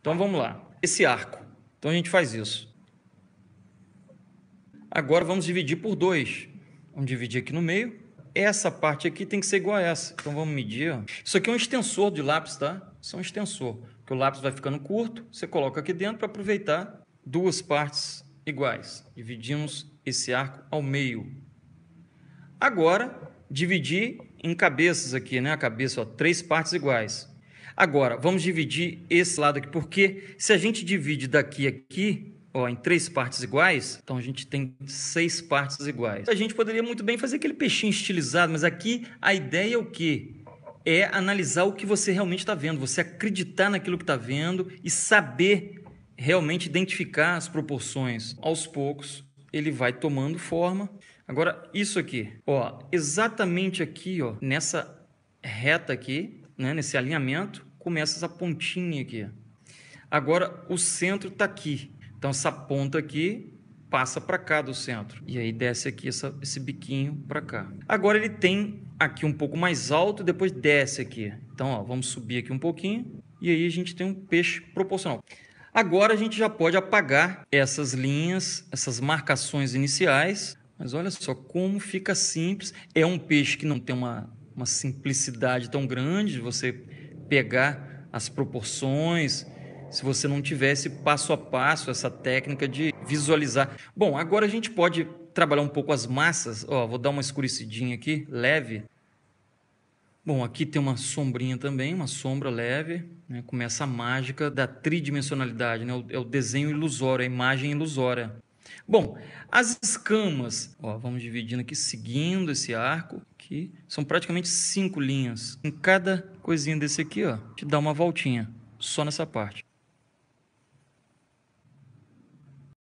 Então vamos lá. Esse arco. Então a gente faz isso. Agora vamos dividir por 2. Vamos dividir aqui no meio. Essa parte aqui tem que ser igual a essa. Então vamos medir. Isso aqui é um extensor de lápis, tá? Isso é um extensor. Porque o lápis vai ficando curto, você coloca aqui dentro para aproveitar duas partes iguais. Dividimos esse arco ao meio. Agora, dividir em cabeças aqui, né? A cabeça, ó, três partes iguais. Agora, vamos dividir esse lado aqui, porque se a gente divide daqui a aqui, ó, em três partes iguais, então a gente tem seis partes iguais. A gente poderia muito bem fazer aquele peixinho estilizado, mas aqui a ideia é o quê? É analisar o que você realmente está vendo, você acreditar naquilo que está vendo e saber realmente identificar as proporções. Aos poucos, ele vai tomando forma. Agora, isso aqui, ó, exatamente aqui, ó, nessa reta aqui, né, nesse alinhamento, começa essa pontinha aqui. Agora, o centro está aqui. Então, essa ponta aqui passa para cá do centro. E aí desce aqui essa, esse biquinho para cá. Agora ele tem aqui um pouco mais alto, depois desce aqui. Então, ó, vamos subir aqui um pouquinho. E aí a gente tem um peixe proporcional. Agora a gente já pode apagar essas linhas, essas marcações iniciais. Mas olha só como fica simples. É um peixe que não tem uma uma simplicidade tão grande de você pegar as proporções, se você não tivesse passo a passo essa técnica de visualizar. Bom, agora a gente pode trabalhar um pouco as massas. Ó, vou dar uma escurecidinha aqui, leve. Bom, aqui tem uma sombrinha também, uma sombra leve. Né? Começa a mágica da tridimensionalidade, né? é o é desenho ilusório, a imagem ilusória. Bom, as escamas, ó, vamos dividindo aqui, seguindo esse arco, que são praticamente cinco linhas. Em cada coisinha desse aqui, ó, te dá uma voltinha, só nessa parte.